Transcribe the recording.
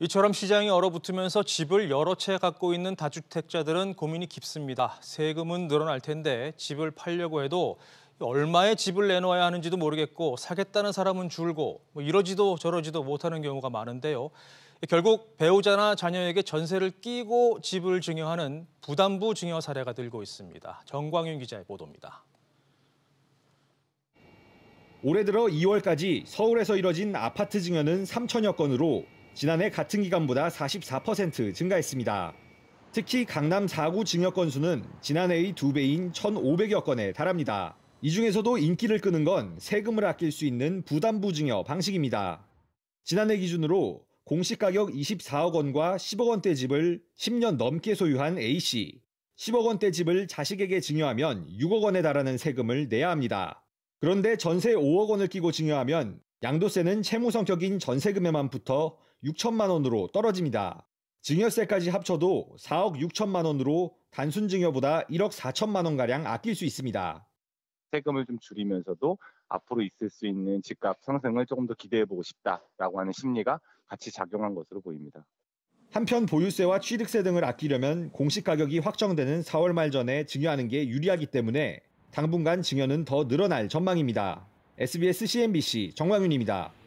이처럼 시장이 얼어붙으면서 집을 여러 채 갖고 있는 다주택자들은 고민이 깊습니다. 세금은 늘어날 텐데 집을 팔려고 해도 얼마의 집을 내놓아야 하는지도 모르겠고 사겠다는 사람은 줄고 뭐 이러지도 저러지도 못하는 경우가 많은데요. 결국 배우자나 자녀에게 전세를 끼고 집을 증여하는 부담부 증여 사례가 들고 있습니다. 정광윤 기자의 보도입니다. 올해 들어 2월까지 서울에서 이뤄진 아파트 증여는 3천여 건으로 지난해 같은 기간보다 44% 증가했습니다. 특히 강남 4구 증여 건수는 지난해의 2배인 1,500여 건에 달합니다. 이 중에서도 인기를 끄는 건 세금을 아낄 수 있는 부담부 증여 방식입니다. 지난해 기준으로 공시가격 24억 원과 10억 원대 집을 10년 넘게 소유한 A씨, 10억 원대 집을 자식에게 증여하면 6억 원에 달하는 세금을 내야 합니다. 그런데 전세 5억 원을 끼고 증여하면 양도세는 채무 성격인 전세금에만 붙어 6천만 원으로 떨어집니다. 증여세까지 합쳐도 4억 6천만 원으로 단순 증여보다 1억 4천만 원가량 아낄 수 있습니다. 세금을 좀 줄이면서도 앞으로 있을 수 있는 집값 상승을 조금 더 기대해보고 싶다라고 하는 심리가 같이 작용한 것으로 보입니다. 한편 보유세와 취득세 등을 아끼려면 공시가격이 확정되는 4월 말 전에 증여하는 게 유리하기 때문에 당분간 증여는 더 늘어날 전망입니다. SBS CNBC 정광윤입니다.